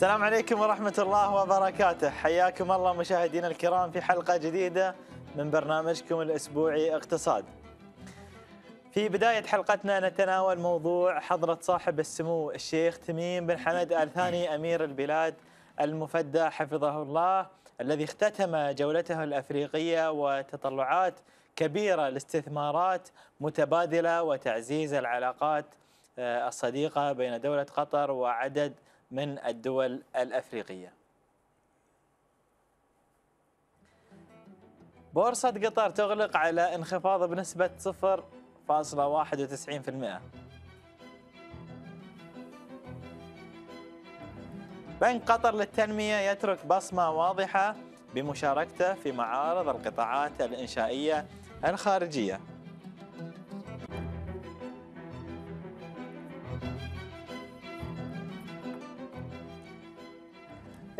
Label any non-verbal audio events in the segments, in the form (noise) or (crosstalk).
السلام عليكم ورحمة الله وبركاته حياكم الله مشاهدينا الكرام في حلقة جديدة من برنامجكم الأسبوعي اقتصاد في بداية حلقتنا نتناول موضوع حضرة صاحب السمو الشيخ تميم بن حمد آل ثاني أمير البلاد المفدى حفظه الله الذي اختتم جولته الأفريقية وتطلعات كبيرة لاستثمارات متبادلة وتعزيز العلاقات آه، الصديقة بين دولة قطر وعدد من الدول الأفريقية بورصة قطر تغلق على انخفاض بنسبة 0.91% بنك قطر للتنمية يترك بصمة واضحة بمشاركته في معارض القطاعات الإنشائية الخارجية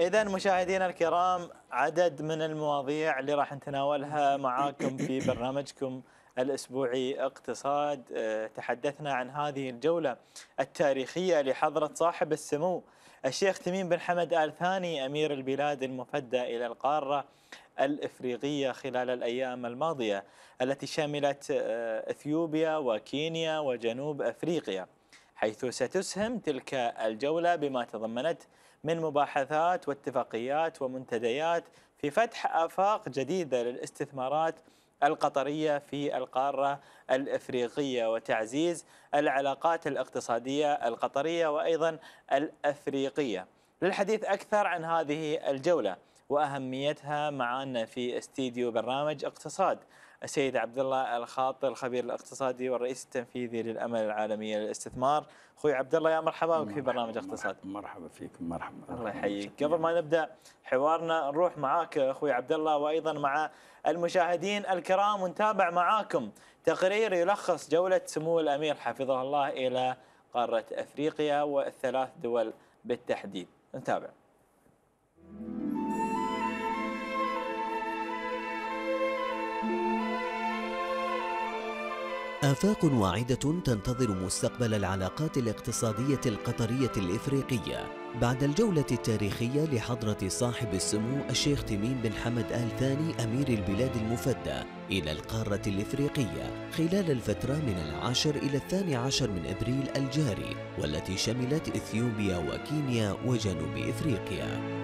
اذا مشاهدينا الكرام عدد من المواضيع اللي راح نتناولها معاكم في (coughs) برنامجكم الاسبوعي اقتصاد آه، تحدثنا عن هذه الجوله التاريخيه لحضره صاحب السمو الشيخ تميم بن حمد ال ثاني امير البلاد المفدى الى القاره الافريقيه خلال الايام الماضيه التي شملت آه، اثيوبيا وكينيا وجنوب افريقيا حيث ستسهم تلك الجوله بما تضمنت من مباحثات واتفاقيات ومنتديات في فتح آفاق جديدة للاستثمارات القطرية في القارة الأفريقية وتعزيز العلاقات الاقتصادية القطرية وأيضا الأفريقية للحديث أكثر عن هذه الجولة وأهميتها معنا في استديو برنامج اقتصاد السيد عبد الله الخاطر الخبير الاقتصادي والرئيس التنفيذي للامل العالميه للاستثمار اخوي عبد الله يا مرحبا بك في برنامج اقتصاد مرحبا فيكم مرحبا الله يحييك قبل ما نبدا حوارنا نروح معاك اخوي عبد الله وايضا مع المشاهدين الكرام ونتابع معاكم تقرير يلخص جوله سمو الامير حفظه الله الى قاره افريقيا والثلاث دول بالتحديد نتابع آفاق واعدة تنتظر مستقبل العلاقات الاقتصادية القطرية الإفريقية بعد الجولة التاريخية لحضرة صاحب السمو الشيخ تميم بن حمد آل ثاني أمير البلاد المفدى إلى القارة الإفريقية خلال الفترة من العاشر إلى الثاني عشر من إبريل الجاري والتي شملت إثيوبيا وكينيا وجنوب إفريقيا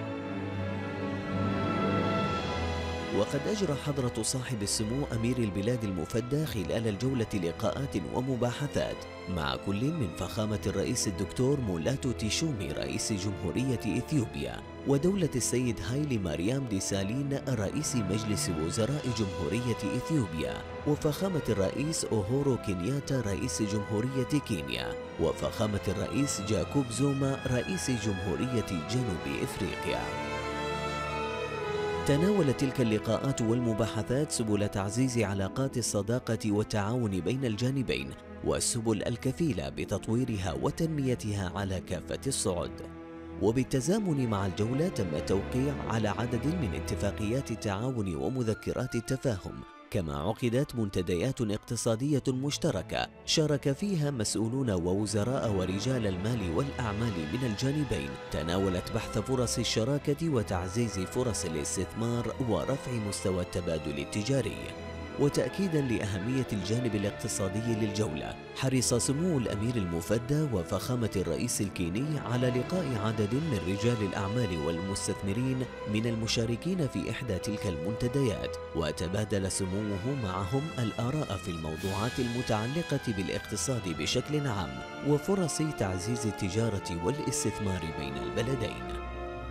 وقد أجرى حضرة صاحب السمو أمير البلاد المفدى خلال الجولة لقاءات ومباحثات مع كل من فخامة الرئيس الدكتور مولاتو تيشومي رئيس جمهورية إثيوبيا ودولة السيد هايلي مريم سالين رئيس مجلس وزراء جمهورية إثيوبيا وفخامة الرئيس أوهورو كينياتا رئيس جمهورية كينيا وفخامة الرئيس جاكوب زوما رئيس جمهورية جنوب إفريقيا تناولت تلك اللقاءات والمباحثات سبل تعزيز علاقات الصداقة والتعاون بين الجانبين والسبل الكفيلة بتطويرها وتنميتها على كافة الصعد وبالتزامن مع الجولة تم التوقيع على عدد من اتفاقيات التعاون ومذكرات التفاهم كما عقدت منتديات اقتصادية مشتركة شارك فيها مسؤولون ووزراء ورجال المال والأعمال من الجانبين تناولت بحث فرص الشراكة وتعزيز فرص الاستثمار ورفع مستوى التبادل التجاري وتأكيدا لأهمية الجانب الاقتصادي للجولة حرص سمو الأمير المفدى وفخامة الرئيس الكيني على لقاء عدد من رجال الأعمال والمستثمرين من المشاركين في إحدى تلك المنتديات وتبادل سموه معهم الآراء في الموضوعات المتعلقة بالاقتصاد بشكل عام وفرص تعزيز التجارة والاستثمار بين البلدين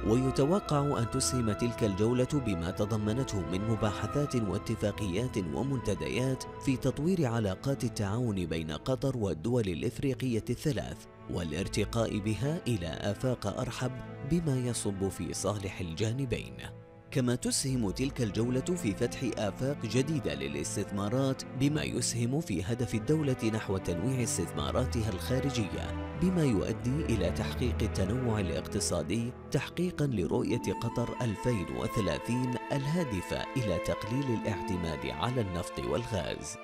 ويتوقع أن تسهم تلك الجولة بما تضمنته من مباحثات واتفاقيات ومنتديات في تطوير علاقات التعاون بين قطر والدول الإفريقية الثلاث والارتقاء بها إلى آفاق أرحب بما يصب في صالح الجانبين كما تسهم تلك الجولة في فتح آفاق جديدة للاستثمارات بما يسهم في هدف الدولة نحو تنويع استثماراتها الخارجية بما يؤدي إلى تحقيق التنوع الاقتصادي تحقيقا لرؤية قطر 2030 الهادفة إلى تقليل الاعتماد على النفط والغاز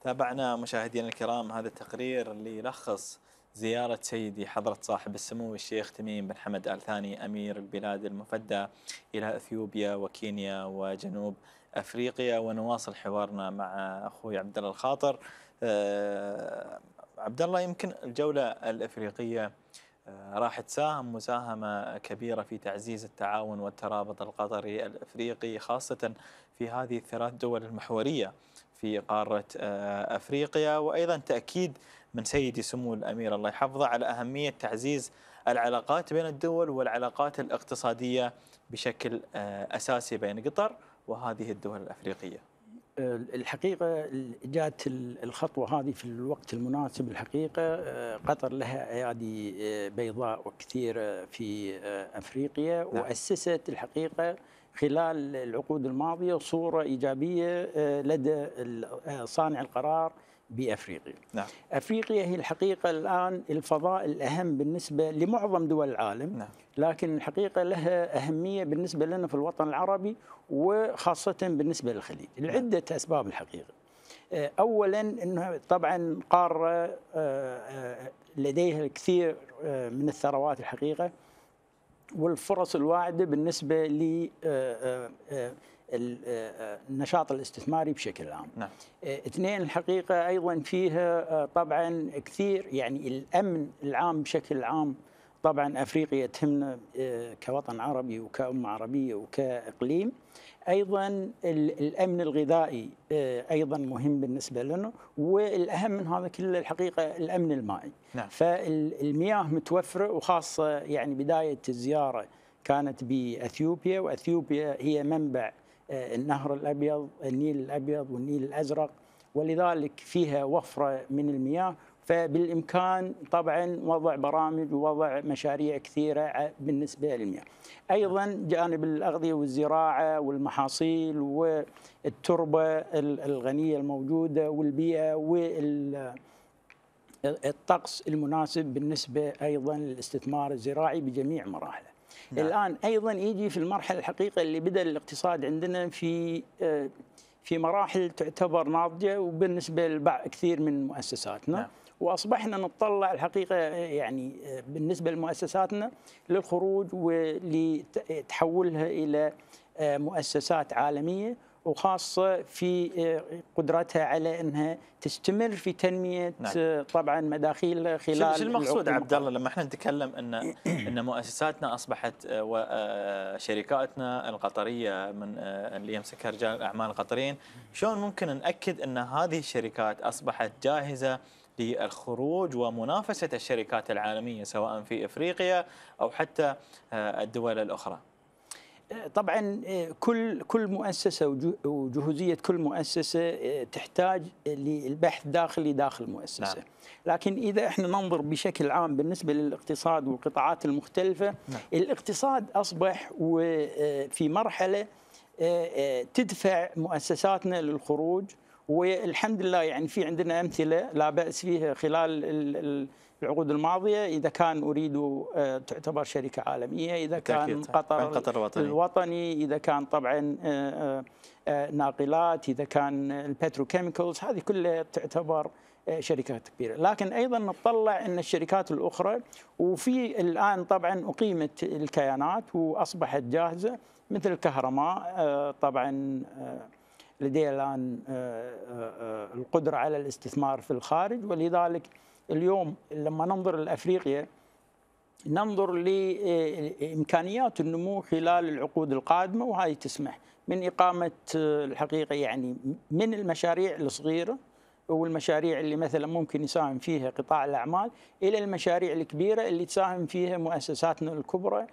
تابعنا مشاهدينا الكرام هذا التقرير اللي يلخص زيارة سيدي حضرة صاحب السمو الشيخ تميم بن حمد آل ثاني أمير البلاد المفدى إلى أثيوبيا وكينيا وجنوب أفريقيا ونواصل حوارنا مع أخوي عبد الله الخاطر آه، عبد الله يمكن الجولة الأفريقية آه، راح تساهم مساهمة كبيرة في تعزيز التعاون والترابط القطري الأفريقي خاصة في هذه الثلاث دول المحورية في قارة آه، أفريقيا وأيضا تأكيد من سيدي سمو الامير الله يحفظه على اهميه تعزيز العلاقات بين الدول والعلاقات الاقتصاديه بشكل آه، اساسي بين قطر وهذه الدول الافريقيه. الحقيقة جاءت الخطوة هذه في الوقت المناسب الحقيقة آه، قطر لها أيادي آه، بيضاء وكثيرة في أفريقيا نعم. وأسست الحقيقة خلال العقود الماضية صورة إيجابية لدى صانع القرار بافريقيا. نعم. افريقيا هي الحقيقه الان الفضاء الاهم بالنسبه لمعظم دول العالم نعم. لكن الحقيقه لها اهميه بالنسبه لنا في الوطن العربي وخاصه بالنسبه للخليج، نعم. لعده اسباب الحقيقه. آه، اولا انها طبعا قاره آه، آه، لديها الكثير من الثروات الحقيقه والفرص الواعده بالنسبه ل آه، النشاط الاستثماري بشكل عام نعم. آه، اثنين الحقيقة أيضا فيها آه، طبعا كثير يعني الأمن العام بشكل عام طبعا افريقيا تهمنا كوطن عربي وكأمة عربية وكإقليم ايضا الامن الغذائي ايضا مهم بالنسبة لنا والاهم من هذا كله الحقيقة الامن المائي نعم. فالمياه متوفرة وخاصة يعني بداية الزيارة كانت باثيوبيا واثيوبيا هي منبع آه، النهر الابيض النيل الابيض والنيل الازرق ولذلك فيها وفره من المياه فبالامكان طبعا وضع برامج ووضع مشاريع كثيره بالنسبه للمياه. ايضا جانب الاغذيه والزراعه والمحاصيل والتربه الغنيه الموجوده والبيئه وال الطقس المناسب بالنسبه ايضا للاستثمار الزراعي بجميع مراحله. نعم. الآن أيضا يجي في المرحلة الحقيقة اللي بدأ الاقتصاد عندنا في آه، في مراحل تعتبر ناضجة وبالنسبة لبعض كثير من مؤسساتنا نعم. واصبحنا نتطلع الحقيقه آه، يعني آه، بالنسبه لمؤسساتنا للخروج ولتحولها الى مؤسسات عالميه وخاصه في آه، قدرتها على انها تستمر في تنميه نعم. آه، طبعا مداخيل خلال شو المقصود عبد الله لما احنا نتكلم ان ان مؤسساتنا اصبحت آه، وشركاتنا القطريه من اللي يمسكها رجال الاعمال القطريين شلون ممكن ناكد ان هذه الشركات اصبحت جاهزه للخروج ومنافسه الشركات العالميه سواء في افريقيا او حتى الدول الاخرى طبعا آه، كل كل مؤسسه وجهوزيه كل مؤسسه آه، تحتاج للبحث داخلي داخل المؤسسه نعم. لكن اذا احنا ننظر بشكل عام بالنسبه للاقتصاد والقطاعات المختلفه نعم. الاقتصاد اصبح آه، في مرحله تدفع مؤسساتنا للخروج والحمد لله يعني في عندنا امثله لا باس فيها خلال العقود الماضيه اذا كان اريد آه، تعتبر شركه عالميه اذا كان طيب. قطر, قطر الوطني. الوطني اذا كان طبعا آه، آه، ناقلات اذا كان البتروكيميكلز هذه كلها تعتبر شركات كبيره لكن ايضا نطلع ان الشركات الاخرى وفي الان طبعا اقيمت الكيانات واصبحت جاهزه مثل الكهرماء طبعا لديها الان القدره على الاستثمار في الخارج ولذلك اليوم لما ننظر لافريقيا ننظر لامكانيات النمو خلال العقود القادمه وهذه تسمح من اقامه الحقيقه يعني من المشاريع الصغيره والمشاريع اللي مثلا ممكن يساهم فيها قطاع الاعمال الى المشاريع الكبيره اللي تساهم فيها مؤسساتنا الكبرى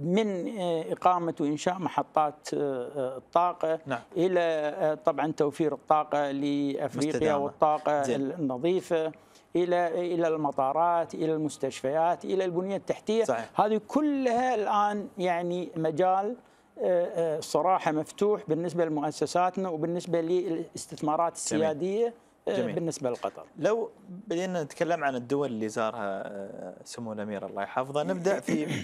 من اقامه وانشاء محطات الطاقه نعم. الى طبعا توفير الطاقه لافريقيا مستدامة. والطاقه زي. النظيفه الى الى المطارات الى المستشفيات الى البنيه التحتيه صحيح. هذه كلها الان يعني مجال آه، آه، صراحه مفتوح بالنسبه لمؤسساتنا وبالنسبه للاستثمارات السياديه آه، جميل. بالنسبه لقطر لو بدينا نتكلم عن الدول اللي زارها سمو الامير الله يحفظه إيه. نبدا في (coughs)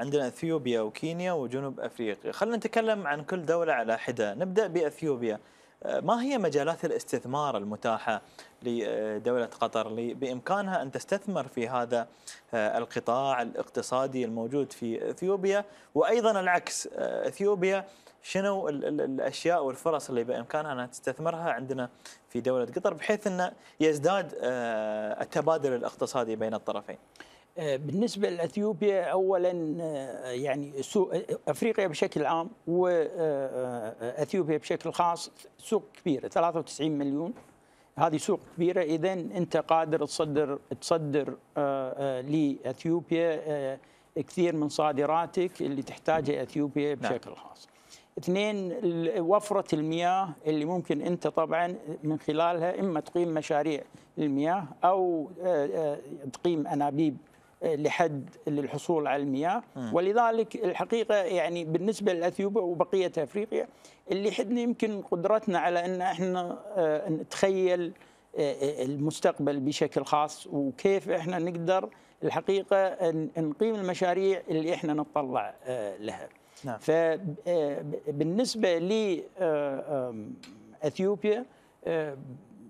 عندنا اثيوبيا وكينيا وجنوب افريقيا خلينا نتكلم عن كل دوله على حده نبدا باثيوبيا ما هي مجالات الاستثمار المتاحة لدولة قطر بإمكانها أن تستثمر في هذا آه، القطاع الاقتصادي الموجود في إثيوبيا وأيضا العكس آه، إثيوبيا شنو الأشياء والفرص اللي بإمكانها أن تستثمرها عندنا في دولة قطر بحيث أنه يزداد آه، التبادل الاقتصادي بين الطرفين بالنسبه لاثيوبيا اولا آه، يعني آه، افريقيا بشكل عام واثيوبيا آه، بشكل خاص سوق كبيره 93 مليون هذه سوق كبيره اذا انت قادر تصدر تصدر لاثيوبيا كثير من صادراتك اللي تحتاجها اثيوبيا نعم. بشكل خاص. اثنين وفره المياه اللي ممكن انت طبعا من خلالها اما تقيم مشاريع المياه او تقيم انابيب لحد للحصول على المياه ولذلك الحقيقه يعني بالنسبه لاثيوبيا وبقيه افريقيا اللي حدنا يمكن قدرتنا على ان احنا آه، نتخيل آه، آه، المستقبل بشكل خاص وكيف احنا نقدر الحقيقه نقيم المشاريع اللي احنا نتطلع لها. نعم. فبالنسبه لاثيوبيا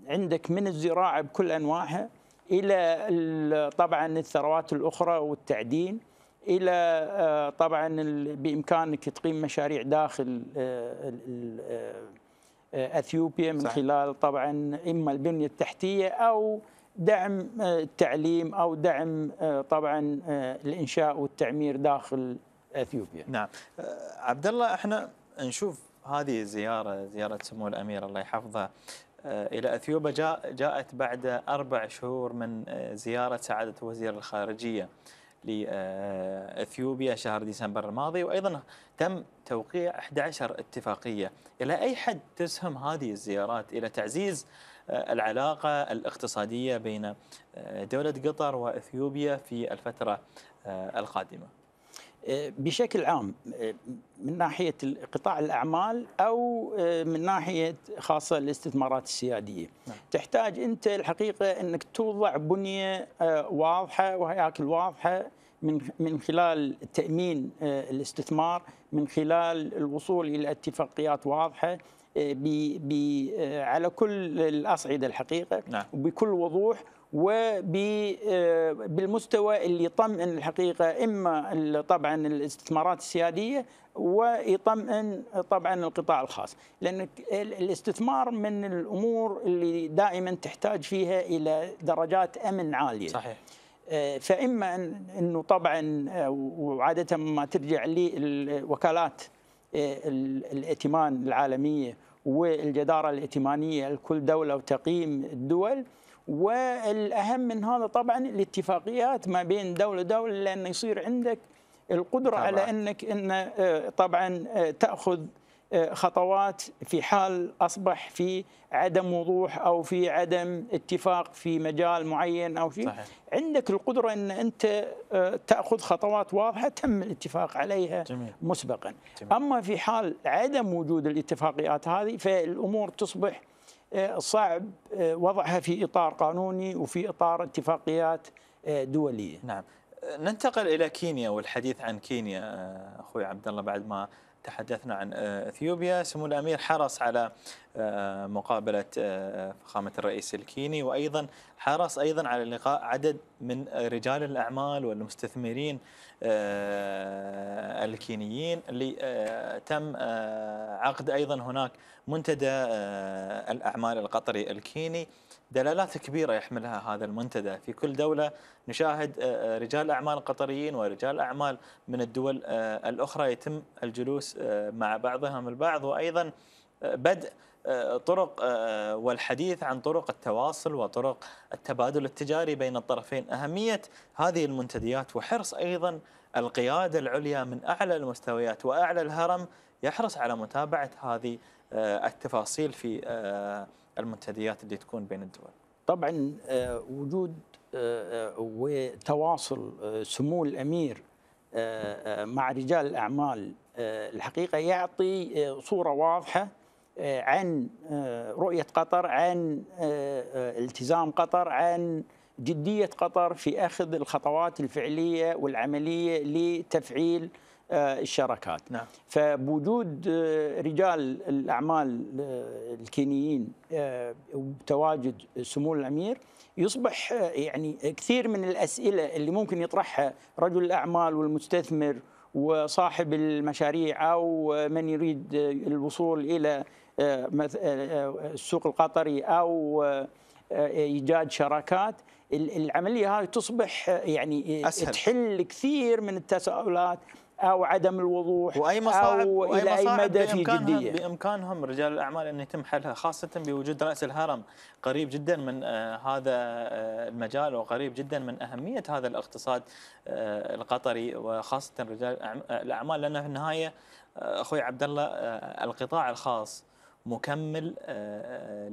عندك من الزراعه بكل انواعها الى طبعا الثروات الاخرى والتعدين الى آه، طبعا بامكانك تقيم مشاريع داخل آه، آه، اثيوبيا من صحيح. خلال طبعا اما البنيه التحتيه او دعم التعليم او دعم طبعا الانشاء والتعمير داخل اثيوبيا. نعم. عبد الله احنا نشوف هذه الزياره زياره سمو الامير الله يحفظه آه، إلى أثيوبيا جاء جاءت بعد أربع شهور من آه، زيارة سعادة وزير الخارجية لأثيوبيا شهر ديسمبر الماضي وأيضا تم توقيع 11 اتفاقية إلى أي حد تسهم هذه الزيارات إلى تعزيز آه، العلاقة الاقتصادية بين دولة قطر وأثيوبيا في الفترة القادمة بشكل عام من ناحيه قطاع الاعمال او من ناحيه خاصه الاستثمارات السياديه نعم. تحتاج انت الحقيقه انك توضع بنيه آه، واضحه وهياكل واضحه من من خلال تامين آه، الاستثمار من خلال الوصول الى اتفاقيات واضحه بي آه، بي آه، على كل الاصعده الحقيقه نعم. بكل وضوح وبالمستوى آه، اللي يطمئن الحقيقه اما طبعا الاستثمارات السياديه ويطمئن طبعا القطاع الخاص لان الاستثمار من الامور اللي دائما تحتاج فيها الى درجات امن عاليه صحيح آه، فاما انه طبعا آه، وعاده ما ترجع للوكالات آه، الائتمان العالميه والجداره الائتمانيه لكل دوله وتقييم الدول والاهم من هذا طبعا الاتفاقيات ما بين دوله دوله لان يصير عندك القدره طبعا. على انك ان طبعا تاخذ خطوات في حال اصبح في عدم وضوح او في عدم اتفاق في مجال معين او شيء صحيح. عندك القدره ان انت آه، تاخذ خطوات واضحه تم الاتفاق عليها جميل. مسبقا جميل. اما في حال عدم وجود الاتفاقيات هذه فالامور تصبح آه، صعب آه، وضعها في اطار قانوني وفي اطار اتفاقيات دوليه نعم ننتقل الى كينيا والحديث عن كينيا اخوي عبد الله بعد ما تحدثنا عن آه، اثيوبيا سمو الامير حرص على آه، مقابله آه، فخامه الرئيس الكيني وايضا حرص ايضا على لقاء عدد من رجال الاعمال والمستثمرين الكينيين اللي تم عقد ايضا هناك منتدى الاعمال القطري الكيني دلالات كبيرة يحملها هذا المنتدى في كل دولة نشاهد آه، آه، رجال أعمال قطريين ورجال أعمال من الدول آه، الأخرى يتم الجلوس مع بعضهم البعض وأيضا بدء طرق والحديث عن طرق التواصل وطرق التبادل التجاري بين الطرفين أهمية هذه المنتديات وحرص أيضا القيادة العليا من أعلى المستويات وأعلى الهرم يحرص على متابعة هذه التفاصيل في المنتديات اللي تكون بين الدول طبعا آه، وجود آه، آه، وتواصل سمو الامير مع رجال الاعمال الحقيقه يعطي صوره واضحه عن رؤيه قطر عن التزام قطر عن جديه قطر في اخذ الخطوات الفعليه والعمليه لتفعيل آه، الشراكات نعم. فبوجود آه، رجال الأعمال آه، الكينيين وتواجد سمو الأمير يصبح يعني كثير من الأسئلة اللي ممكن يطرحها رجل الأعمال والمستثمر وصاحب المشاريع أو من يريد الوصول إلى السوق القطري أو ايجاد شراكات العمليه هذه تصبح يعني أسهل. تحل كثير من التساؤلات او عدم الوضوح واي مصاعب او وأي الى مصاعب اي مدى في جديه بامكانهم رجال الاعمال ان يتم حلها خاصه بوجود راس الهرم قريب جدا من آه، هذا آه، المجال وقريب جدا من اهميه هذا الاقتصاد آه، القطري وخاصه رجال الاعمال لانه في النهايه اخوي عبد الله القطاع الخاص مكمل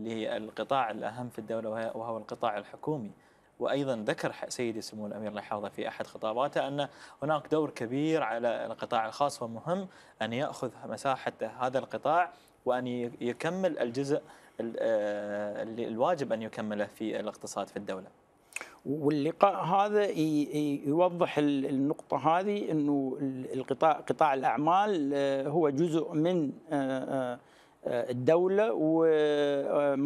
للقطاع الاهم في الدوله وهو القطاع الحكومي وايضا ذكر سيدي سمو الامير الله في احد خطاباته ان هناك دور كبير على القطاع الخاص ومهم ان ياخذ مساحه هذا القطاع وان يكمل الجزء آه، الواجب ان يكمله في الاقتصاد في الدوله. واللقاء هذا يوضح النقطة هذه أنه القطاع قطاع الأعمال آه، هو جزء من آه، الدولة ومكانته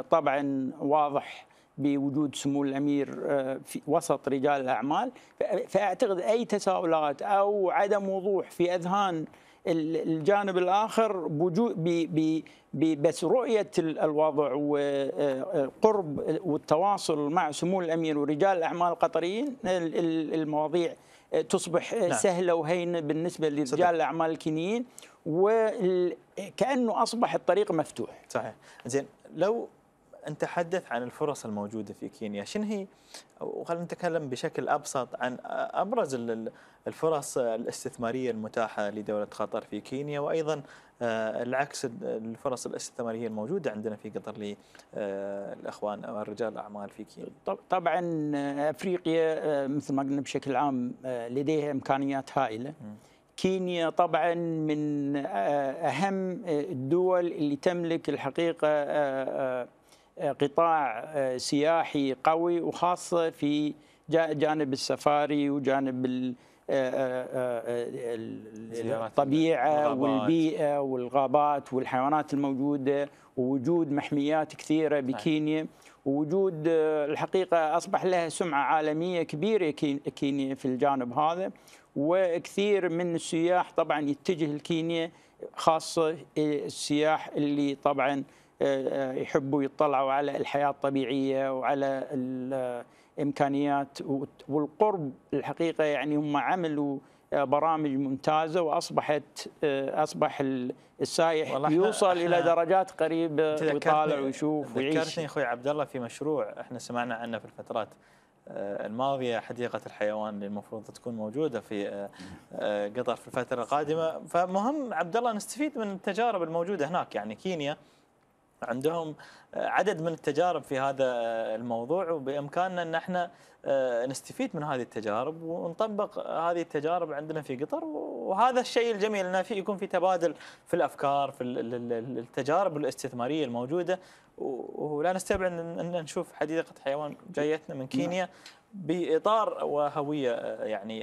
طبعا واضح بوجود سمو الامير آه، في وسط رجال الاعمال فاعتقد اي تساؤلات او عدم وضوح في اذهان الجانب الاخر بس رؤيه الوضع وقرب آه، آه، والتواصل مع سمو الامير ورجال الاعمال القطريين المواضيع تصبح نعم. سهله وهينه بالنسبه لرجال الاعمال الكينيين وكانه اصبح الطريق مفتوح. صحيح، زين لو نتحدث عن الفرص الموجودة في كينيا شنو هي وخلينا نتكلم بشكل أبسط عن أبرز الفرص الاستثمارية المتاحة لدولة قطر في كينيا وأيضا آه، العكس الفرص الاستثمارية الموجودة عندنا في قطر للأخوان آه، رجال الأعمال في كينيا طبعا آه، أفريقيا مثل ما قلنا بشكل عام لديها إمكانيات هائلة كينيا طبعا من اهم الدول اللي تملك الحقيقه آه، قطاع آه، سياحي قوي وخاصة في جانب السفاري وجانب آه، الطبيعة والبيئة والغابات والحيوانات الموجودة ووجود محميات كثيرة بكينيا ووجود الحقيقة أصبح لها سمعة عالمية كبيرة كينيا في الجانب هذا وكثير من السياح طبعا يتجه لكينيا خاصة السياح اللي طبعا يحبوا يطلعوا على الحياه الطبيعيه وعلى الامكانيات والقرب الحقيقه يعني هم عملوا برامج ممتازه واصبحت اصبح السائح يوصل احنا الى درجات قريبه ويطالع ويشوف ويعيش ذكرتني اخوي عبد الله في مشروع احنا سمعنا عنه في الفترات آه، الماضيه حديقه الحيوان اللي المفروض تكون موجوده في آه، آه، قطر في الفتره القادمه فمهم عبد الله نستفيد من التجارب الموجوده هناك يعني كينيا عندهم آه، عدد من التجارب في هذا الموضوع وبامكاننا ان احنا آه، نستفيد من هذه التجارب ونطبق هذه التجارب عندنا في قطر وهذا الشيء الجميل انه في يكون في تبادل في الافكار في التجارب الاستثماريه الموجوده ولا نستبعد ان نشوف حديقه حيوان جايتنا من كينيا نعم. باطار وهويه آه، يعني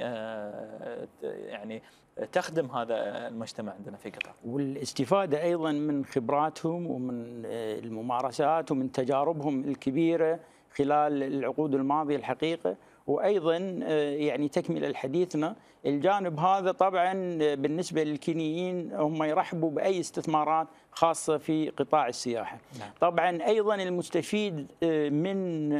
يعني تخدم هذا المجتمع عندنا في قطر والاستفادة أيضا من خبراتهم ومن آه، الممارسات ومن تجاربهم الكبيرة خلال العقود الماضية الحقيقة وايضا آه، يعني تكمله لحديثنا الجانب هذا طبعا آه، بالنسبه للكينيين هم يرحبوا باي استثمارات خاصه في قطاع السياحه. نعم. طبعا ايضا المستفيد من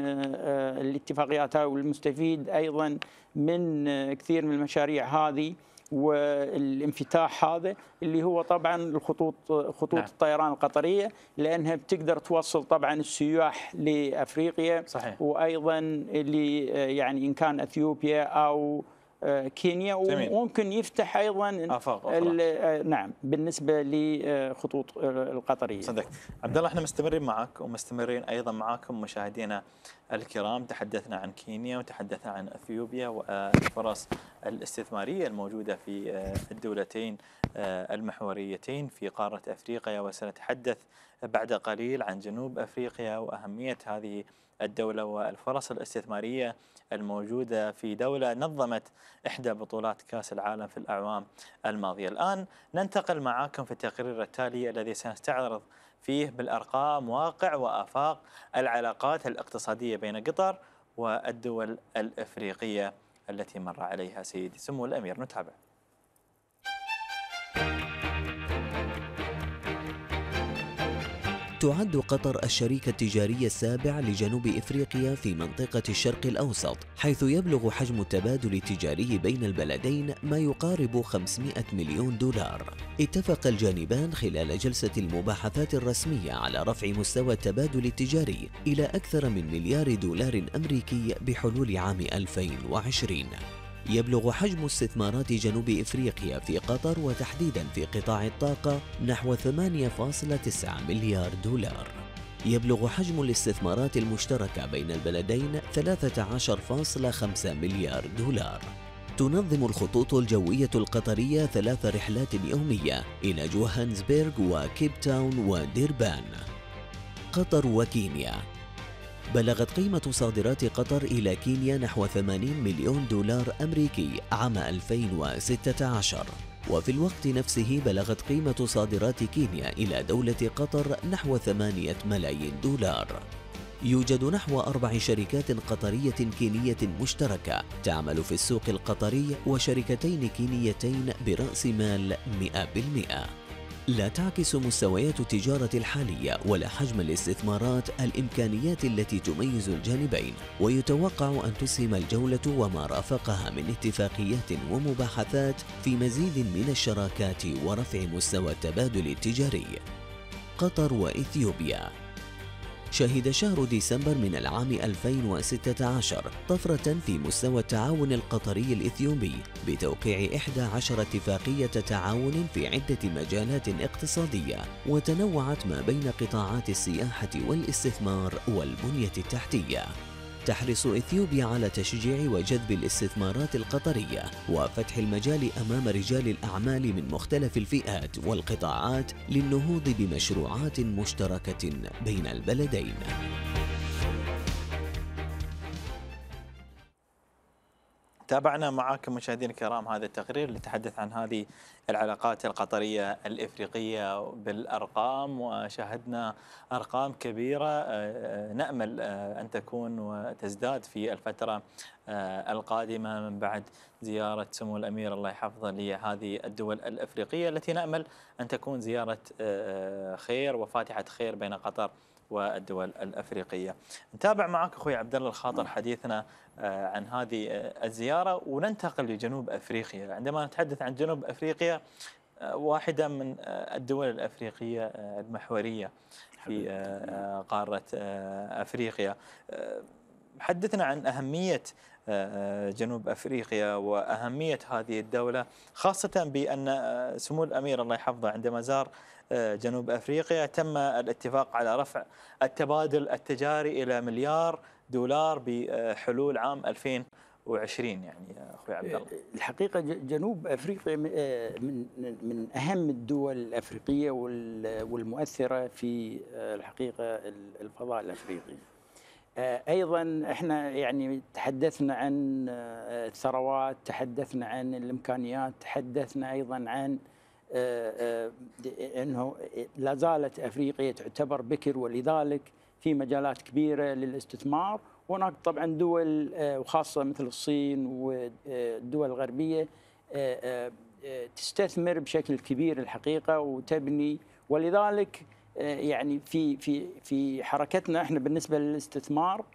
الاتفاقيات والمستفيد ايضا من كثير من المشاريع هذه والانفتاح هذا اللي هو طبعا الخطوط خطوط نعم. الطيران القطريه لانها بتقدر توصل طبعا السياح لافريقيا صحيح. وايضا اللي يعني ان كان اثيوبيا او آه، كينيا وممكن يفتح ايضا افاق أفاق. آه، نعم بالنسبه لخطوط القطريه صدق عبد الله احنا مستمرين معك ومستمرين ايضا معاكم مشاهدينا الكرام تحدثنا عن كينيا وتحدثنا عن اثيوبيا والفرص الاستثماريه الموجوده في آه، الدولتين المحوريتين في قاره افريقيا وسنتحدث بعد قليل عن جنوب افريقيا واهميه هذه الدوله والفرص الاستثماريه الموجودة في دولة نظمت إحدى بطولات كأس العالم في الأعوام الماضية الآن ننتقل معاكم في التقرير التالي الذي سنستعرض فيه بالأرقام واقع وآفاق العلاقات الاقتصادية بين قطر والدول الإفريقية التي مر عليها سيدي سمو الأمير نتابع تعد قطر الشريك التجاري السابع لجنوب افريقيا في منطقه الشرق الاوسط، حيث يبلغ حجم التبادل التجاري بين البلدين ما يقارب 500 مليون دولار. اتفق الجانبان خلال جلسه المباحثات الرسميه على رفع مستوى التبادل التجاري الى اكثر من مليار دولار امريكي بحلول عام 2020. يبلغ حجم استثمارات جنوب إفريقيا في قطر وتحديدا في قطاع الطاقة نحو 8.9 مليار دولار يبلغ حجم الاستثمارات المشتركة بين البلدين 13.5 مليار دولار تنظم الخطوط الجوية القطرية ثلاث رحلات يومية إلى جوهانسبرغ وكيب تاون ودربان قطر وكينيا بلغت قيمة صادرات قطر إلى كينيا نحو 80 مليون دولار أمريكي عام 2016 وفي الوقت نفسه بلغت قيمة صادرات كينيا إلى دولة قطر نحو 8 ملايين دولار يوجد نحو أربع شركات قطرية كينية مشتركة تعمل في السوق القطري وشركتين كينيتين برأس مال 100% لا تعكس مستويات التجارة الحالية ولا حجم الاستثمارات الإمكانيات التي تميز الجانبين ويتوقع أن تسهم الجولة وما رافقها من اتفاقيات ومباحثات في مزيد من الشراكات ورفع مستوى التبادل التجاري قطر وإثيوبيا شهد شهر ديسمبر من العام 2016 طفرة في مستوى التعاون القطري الإثيوبي بتوقيع 11 اتفاقية تعاون في عدة مجالات اقتصادية وتنوعت ما بين قطاعات السياحة والاستثمار والبنية التحتية تحرص إثيوبيا على تشجيع وجذب الاستثمارات القطرية وفتح المجال أمام رجال الأعمال من مختلف الفئات والقطاعات للنهوض بمشروعات مشتركة بين البلدين تابعنا معاكم مشاهدينا الكرام هذا التقرير للتحدث عن هذه العلاقات القطرية الإفريقية بالأرقام وشاهدنا أرقام كبيرة آه، آه، نأمل آه، أن تكون وتزداد في الفترة القادمة من بعد زيارة سمو الأمير الله يحفظه لهذه الدول الأفريقية التي نأمل أن تكون زيارة خير وفاتحة خير بين قطر والدول الافريقيه. نتابع معك اخوي عبد الله الخاطر حديثنا آه، عن هذه آه، الزياره وننتقل لجنوب افريقيا، عندما نتحدث عن جنوب افريقيا آه، واحده من الدول الافريقيه المحوريه في قاره افريقيا. حدثنا عن اهميه جنوب افريقيا واهميه هذه الدوله خاصه بان سمو الامير الله يحفظه عندما زار جنوب افريقيا تم الاتفاق على رفع التبادل التجاري الى مليار دولار بحلول عام 2020 يعني اخوي عبد الله إيه، الحقيقه جنوب افريقيا آه، من من اهم الدول الافريقيه والمؤثره في آه، الحقيقه الفضاء الافريقي آه، ايضا احنا يعني تحدثنا عن الثروات تحدثنا عن الامكانيات تحدثنا ايضا عن انه لا زالت افريقيا تعتبر بكر ولذلك في مجالات كبيره للاستثمار وهناك طبعا دول آه، وخاصه مثل الصين والدول الغربيه آه، آه، تستثمر بشكل كبير الحقيقه وتبني ولذلك يعني في في في حركتنا احنا بالنسبه للاستثمار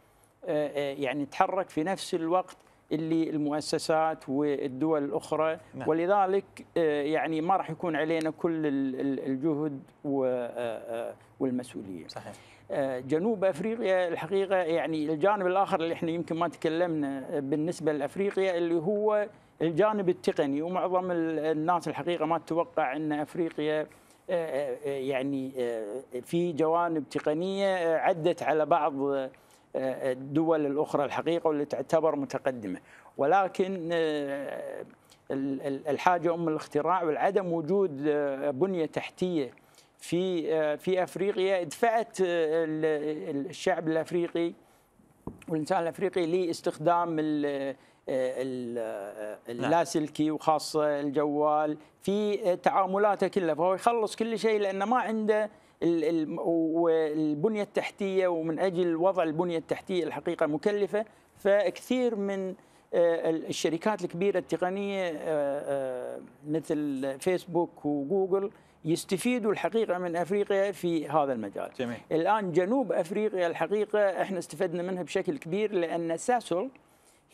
يعني تحرك في نفس الوقت اللي المؤسسات والدول الاخرى نعم. ولذلك آه، يعني ما راح يكون علينا كل الجهد آه، آه، والمسؤوليه صحيح جنوب افريقيا الحقيقه يعني الجانب الاخر اللي احنا يمكن ما تكلمنا بالنسبه لافريقيا اللي هو الجانب التقني ومعظم الناس الحقيقه ما تتوقع ان افريقيا يعني في جوانب تقنيه عدت على بعض الدول الأخرى الحقيقة واللي تعتبر متقدمة ولكن آه، الحاجة أم الاختراع والعدم وجود آه، بنية تحتية في آه، في أفريقيا دفعت الشعب الأفريقي والإنسان الأفريقي لاستخدام نعم. اللاسلكي وخاصة الجوال في تعاملاته كلها فهو يخلص كل شيء لأنه ما عنده والبنية التحتية ومن أجل وضع البنية التحتية الحقيقة مكلفة فكثير من آه، الشركات الكبيرة التقنية آه، آه، مثل فيسبوك وجوجل يستفيدوا الحقيقة من أفريقيا في هذا المجال جميل. الآن جنوب أفريقيا الحقيقة احنا استفدنا منها بشكل كبير لأن ساسول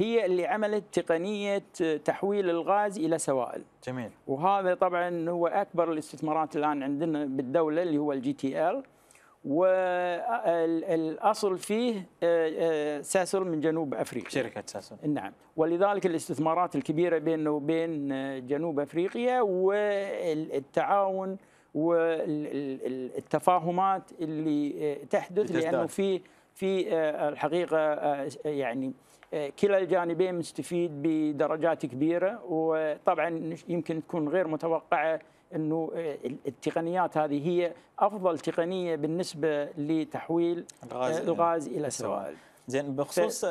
هي اللي عملت تقنية تحويل الغاز إلى سوائل جميل وهذا طبعا هو أكبر الاستثمارات الآن عندنا بالدولة اللي هو الجي تي ال والأصل فيه آه، آه، ساسل من جنوب أفريقيا شركة ساسل نعم ولذلك الاستثمارات الكبيرة بينه وبين آه، جنوب أفريقيا والتعاون والتفاهمات اللي تحدث لأنه في في الحقيقة يعني كلا الجانبين مستفيد بدرجات كبيره وطبعا يمكن تكون غير متوقعه انه التقنيات هذه هي افضل تقنيه بالنسبه لتحويل الغاز, الغاز الى سوائل. زين بخصوص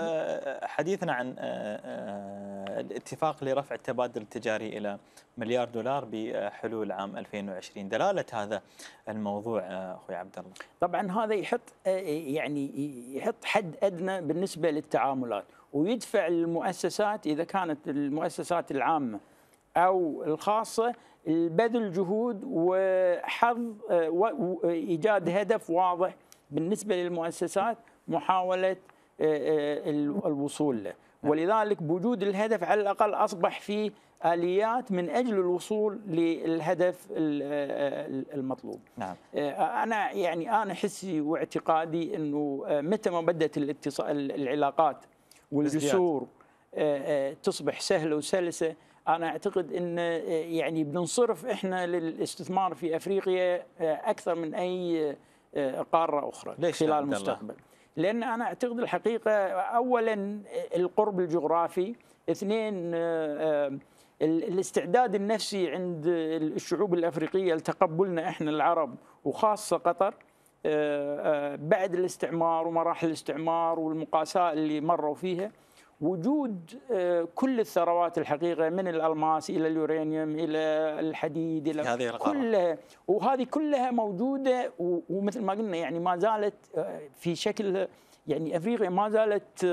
حديثنا عن آه، آه، الاتفاق لرفع التبادل التجاري الى مليار دولار بحلول عام 2020 دلاله هذا الموضوع آه، اخوي عبد الله طبعا هذا يحط يعني يحط حد ادنى بالنسبه للتعاملات ويدفع المؤسسات اذا كانت المؤسسات العامه او الخاصه البذل جهود وحظ ايجاد هدف واضح بالنسبه للمؤسسات محاوله آه، آه، الوصول له نعم. ولذلك بوجود الهدف على الاقل اصبح في اليات من اجل الوصول للهدف آه، المطلوب. نعم. انا يعني انا حسي واعتقادي انه متى ما بدات الاتصال العلاقات والجسور آه، آه، تصبح سهله وسلسه انا اعتقد ان آه، يعني بننصرف احنا للاستثمار في افريقيا اكثر من اي قاره اخرى ليش خلال المستقبل لان انا اعتقد الحقيقه اولا القرب الجغرافي اثنين الاستعداد النفسي عند الشعوب الافريقيه لتقبلنا احنا العرب وخاصه قطر آه، آه، بعد الاستعمار ومراحل الاستعمار والمقاساة اللي مروا فيها وجود آه، كل الثروات الحقيقه من الالماس الى اليورانيوم الى الحديد الى هذه كلها وهذه كلها موجوده ومثل ما قلنا يعني ما زالت في شكل يعني افريقيا ما زالت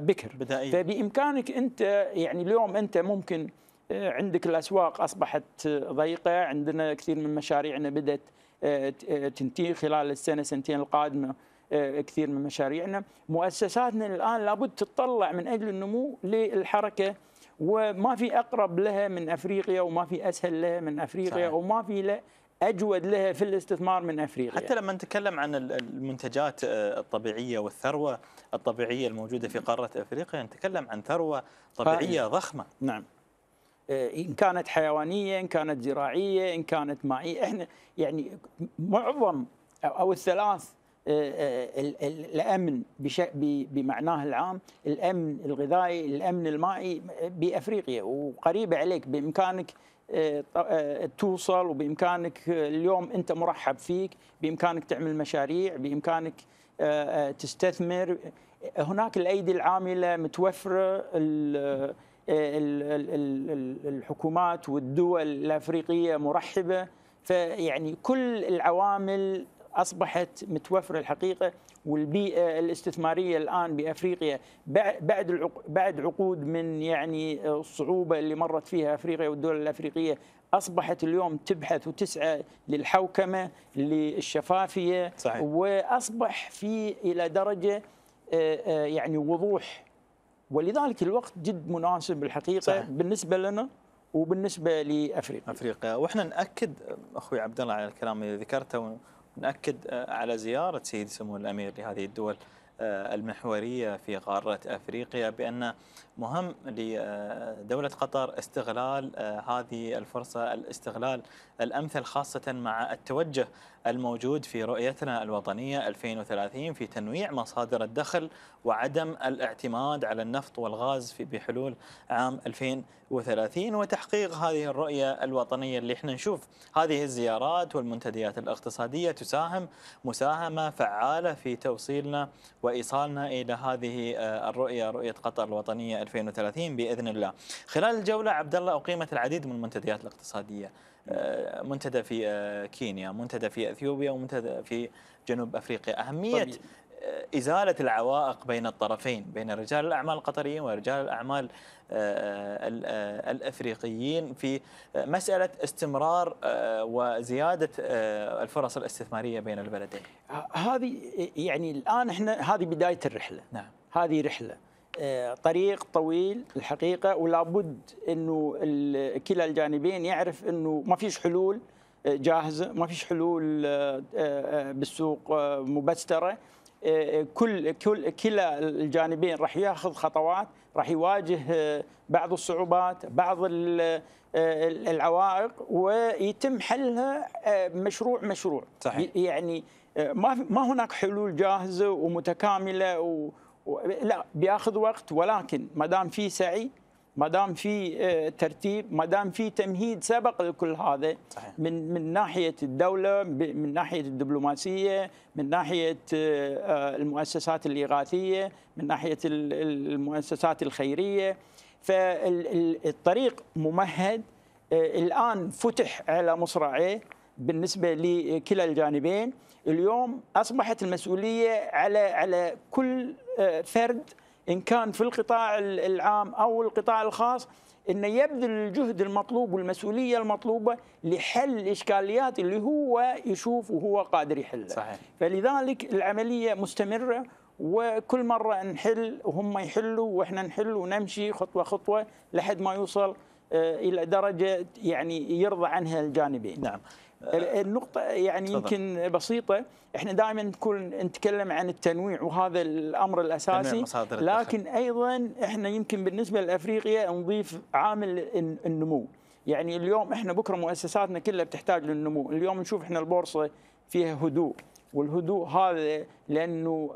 بكر بدائية. فبامكانك انت يعني اليوم انت ممكن عندك الاسواق اصبحت ضيقه عندنا كثير من مشاريعنا بدات آه، آه، تنتهي خلال السنه سنتين القادمه آه، كثير من مشاريعنا مؤسساتنا الان لابد تتطلع من اجل النمو للحركه وما في اقرب لها من افريقيا وما في اسهل لها من افريقيا صحيح. وما في لا اجود لها في الاستثمار من افريقيا حتى لما نتكلم عن المنتجات الطبيعيه والثروه الطبيعيه الموجوده في قاره افريقيا نتكلم عن ثروه طبيعيه فعلا. ضخمه نعم آه، ان كانت حيوانيه ان كانت زراعيه ان كانت مائيه احنا يعني معظم او الثلاث آه، آه، الامن بمعناه العام الامن الغذائي الامن المائي بافريقيا وقريبه عليك بامكانك توصل وبامكانك اليوم انت مرحب فيك بامكانك تعمل مشاريع بامكانك تستثمر هناك الايدي العامله متوفره الحكومات والدول الافريقيه مرحبه فيعني كل العوامل اصبحت متوفره الحقيقه والبيئه الاستثماريه الان بافريقيا بعد بعد عقود من يعني الصعوبه اللي مرت فيها افريقيا والدول الافريقيه اصبحت اليوم تبحث وتسعى للحوكمه للشفافيه صحيح. واصبح في الى درجه آه، آه، يعني وضوح ولذلك الوقت جد مناسب الحقيقه صحيح. بالنسبه لنا وبالنسبه لافريقيا افريقيا واحنا ناكد اخوي عبد الله على الكلام اللي ذكرته وناكد آه، على زياره سيد سمو الامير لهذه الدول آه، المحوريه في قاره افريقيا بان مهم لدوله قطر استغلال آه، هذه الفرصه الاستغلال الامثل خاصه مع التوجه الموجود في رؤيتنا الوطنية 2030 في تنويع مصادر الدخل وعدم الاعتماد على النفط والغاز في بحلول عام 2030 وتحقيق هذه الرؤية الوطنية اللي احنا نشوف هذه الزيارات والمنتديات الاقتصادية تساهم مساهمة فعالة في توصيلنا وإيصالنا إلى هذه آه، الرؤية رؤية قطر الوطنية 2030 بإذن الله خلال الجولة عبد الله أقيمت العديد من المنتديات الاقتصادية آه، منتدى في آه، كينيا منتدى في اثيوبيا ومنتدى في جنوب افريقيا اهميه طبيعي. آه، إزالة العوائق بين الطرفين بين رجال الأعمال القطريين ورجال الأعمال الأفريقيين في مسألة استمرار وزيادة الفرص الاستثمارية بين البلدين هذه يعني الآن احنا هذه بداية الرحلة نعم هذه رحلة آه، طريق طويل الحقيقه ولابد انه كلا الجانبين يعرف انه ما فيش حلول آه، جاهزه، ما فيش حلول آه، بالسوق مبستره كل كل كلا الجانبين راح ياخذ خطوات راح يواجه بعض الصعوبات بعض العوائق ويتم حلها مشروع مشروع صحيح. يعني ما ما هناك حلول جاهزه ومتكامله و لا بياخذ وقت ولكن ما دام في سعي ما دام في آه، ترتيب ما دام في تمهيد سبق لكل هذا صحيح. من من ناحيه الدوله من ناحيه الدبلوماسيه من ناحيه آه، آه، المؤسسات الاغاثيه من ناحيه المؤسسات الخيريه فالطريق ممهد الان فتح على مصراعيه بالنسبه لكلا الجانبين اليوم اصبحت المسؤوليه على على كل آه، فرد ان كان في القطاع العام او القطاع الخاص انه يبذل الجهد المطلوب والمسؤوليه المطلوبه لحل الاشكاليات اللي هو يشوف وهو قادر يحلها. صحيح. فلذلك العمليه مستمره وكل مره نحل وهم يحلوا واحنا نحل ونمشي خطوه خطوه لحد ما يوصل آه، الى درجه يعني يرضى عنها الجانبين. نعم. النقطة يعني يمكن بسيطة احنا دائما نكون نتكلم عن التنويع وهذا الامر الاساسي لكن ايضا احنا يمكن بالنسبة لافريقيا نضيف عامل النمو يعني اليوم احنا بكره مؤسساتنا كلها بتحتاج للنمو، اليوم نشوف احنا البورصه فيها هدوء، والهدوء هذا لانه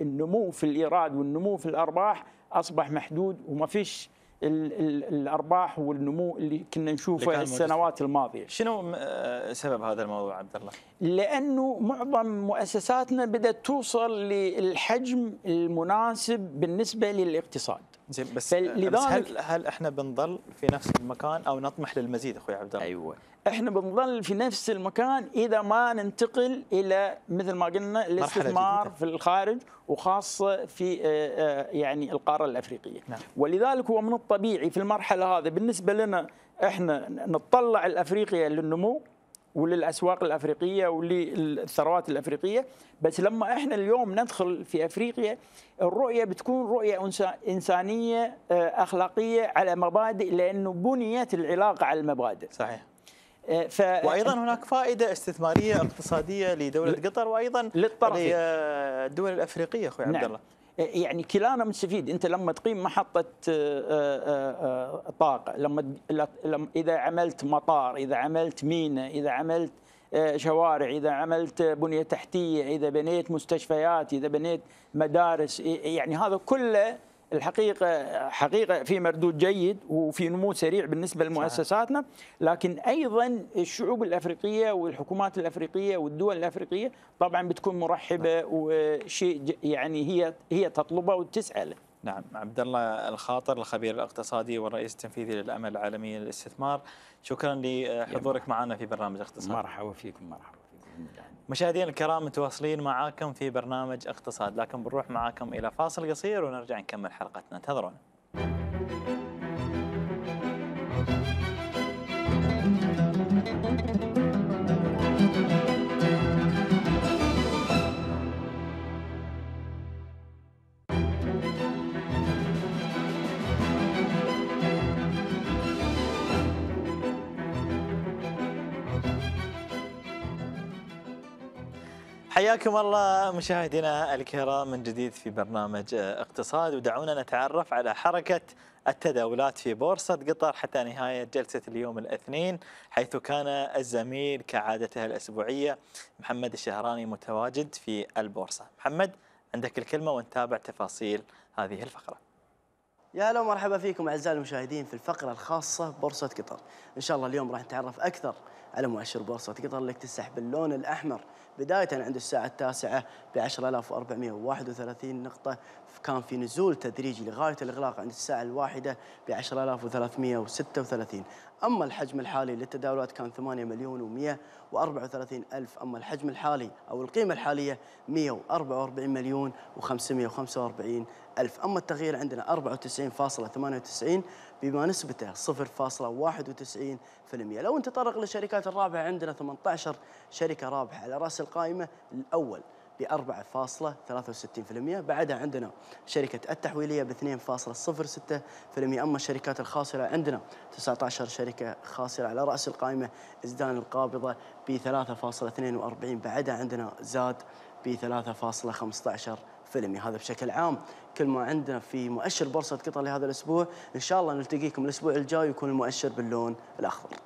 النمو في الايراد والنمو في الارباح اصبح محدود وما فيش الارباح والنمو اللي كنا نشوفه السنوات الماضيه. شنو آه، سبب هذا الموضوع عبد الله؟ لانه معظم مؤسساتنا بدات توصل للحجم المناسب بالنسبه للاقتصاد. زين بس, بس هل هل احنا بنظل في نفس المكان او نطمح للمزيد اخوي عبد الله؟ ايوه احنا بنظل في نفس المكان اذا ما ننتقل الى مثل ما قلنا الاستثمار في الخارج وخاصه في آه، آه، يعني القاره الافريقيه نعم. ولذلك هو من الطبيعي في المرحله هذه بالنسبه لنا احنا نطلع الافريقيا للنمو وللاسواق الافريقيه وللثروات الافريقيه بس لما احنا اليوم ندخل في افريقيا الرؤيه بتكون رؤيه انسانيه آه، اخلاقيه على مبادئ لانه بنيت العلاقه على المبادئ صحيح ف... وايضا هناك فائده استثماريه اقتصاديه لدوله قطر وايضا للدول الافريقيه اخوي نعم. عبد الله يعني كلانا مستفيد انت لما تقيم محطه آه، آه، آه، طاقه لما اذا عملت مطار اذا عملت مينا اذا عملت شوارع اذا عملت بنيه تحتيه اذا بنيت مستشفيات اذا بنيت مدارس يعني هذا كله الحقيقه حقيقه في مردود جيد وفي نمو سريع بالنسبه لمؤسساتنا لكن ايضا الشعوب الافريقيه والحكومات الافريقيه والدول الافريقيه طبعا بتكون مرحبه نعم. وشيء يعني هي هي تطلبه وتسعى له. نعم عبد الله الخاطر الخبير الاقتصادي والرئيس التنفيذي للامل العالمي للاستثمار شكرا لحضورك معنا في برنامج اقتصاد مرحبا فيكم مرحبا مشاهدينا الكرام متواصلين معاكم في برنامج اقتصاد لكن بنروح معاكم الى فاصل قصير ونرجع نكمل حلقتنا انتظرونا حياكم الله مشاهدينا الكرام من جديد في برنامج اقتصاد ودعونا نتعرف على حركة التداولات في بورصة قطر حتى نهاية جلسة اليوم الاثنين حيث كان الزميل كعادته الأسبوعية محمد الشهراني متواجد في البورصة محمد عندك الكلمة ونتابع تفاصيل هذه الفقرة يا هلا ومرحبا فيكم اعزائي المشاهدين في الفقره الخاصه بورصه قطر، ان شاء الله اليوم راح نتعرف اكثر على مؤشر بورصه قطر اللي اكتسح باللون الاحمر بداية عند الساعة التاسعة ب 10431 نقطة كان في نزول تدريجي لغاية الإغلاق عند الساعة الواحدة ب 10336 أما الحجم الحالي للتداولات كان 8 مليون و134 ألف أما الحجم الحالي أو القيمة الحالية 144 مليون و545 ألف أما التغيير عندنا 94.98 بما نسبته 0.91% لو نتطرق للشركات الرابحة عندنا 18 شركة رابحة على رأس القائمة الأول ب 4.63% بعدها عندنا شركة التحويلية ب 2.06% أما الشركات الخاسرة عندنا 19 شركة خاسرة على رأس القائمة إزدان القابضة ب 3.42 بعدها عندنا زاد ب 3.15% فيلمي يعني هذا بشكل عام كل ما عندنا في مؤشر بورصة قطر لهذا الأسبوع إن شاء الله نلتقيكم الأسبوع الجاي ويكون المؤشر باللون الأخضر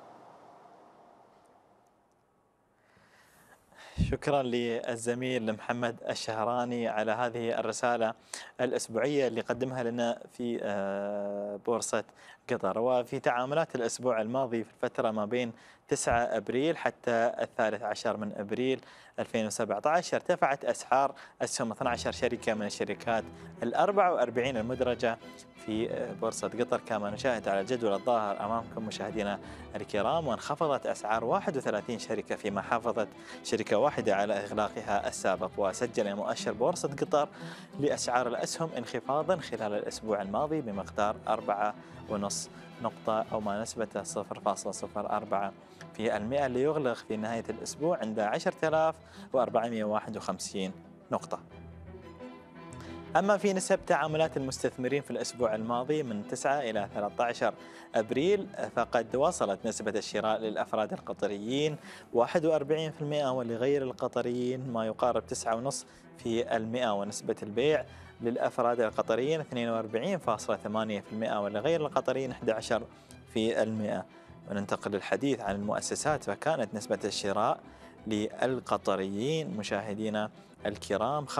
شكرا للزميل محمد الشهراني على هذه الرسالة الأسبوعية اللي قدمها لنا في آه، بورصة قطر وفي تعاملات الأسبوع الماضي في الفترة ما بين 9 أبريل حتى الثالث عشر من أبريل 2017 ارتفعت أسعار أسهم 12 شركة من الشركات ال 44 المدرجة في بورصة قطر كما نشاهد على الجدول الظاهر أمامكم مشاهدينا الكرام وانخفضت أسعار 31 شركة فيما حافظت شركة واحدة على إغلاقها السابق وسجل مؤشر بورصة قطر لأسعار الأسهم انخفاضا خلال الأسبوع الماضي بمقدار 4.5 ونص نقطة أو ما نسبته 0.04 في المئة ليغلق في نهاية الأسبوع عند 10451 نقطة أما في نسب تعاملات المستثمرين في الأسبوع الماضي من 9 إلى 13 أبريل فقد وصلت نسبة الشراء للأفراد القطريين 41% ولغير القطريين ما يقارب 9.5% ونسبة البيع للأفراد القطريين 42.8% ولغير القطريين 11% وننتقل للحديث عن المؤسسات فكانت نسبة الشراء للقطريين مشاهدينا الكرام 25.1%